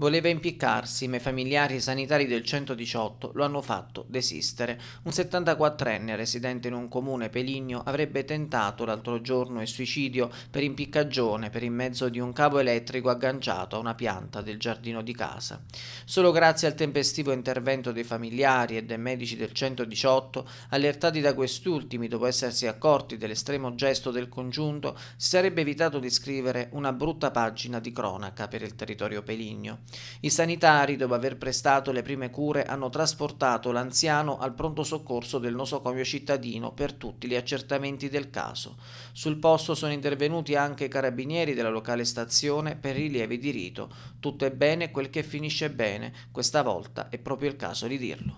Voleva impiccarsi, ma i familiari e sanitari del 118 lo hanno fatto desistere. Un 74enne residente in un comune peligno avrebbe tentato l'altro giorno il suicidio per impiccagione per in mezzo di un cavo elettrico agganciato a una pianta del giardino di casa. Solo grazie al tempestivo intervento dei familiari e dei medici del 118, allertati da quest'ultimi dopo essersi accorti dell'estremo gesto del congiunto, si sarebbe evitato di scrivere una brutta pagina di cronaca per il territorio peligno. I sanitari, dopo aver prestato le prime cure, hanno trasportato l'anziano al pronto soccorso del nosocomio cittadino per tutti gli accertamenti del caso. Sul posto sono intervenuti anche i carabinieri della locale stazione per rilievi di rito. Tutto è bene quel che finisce bene, questa volta è proprio il caso di dirlo.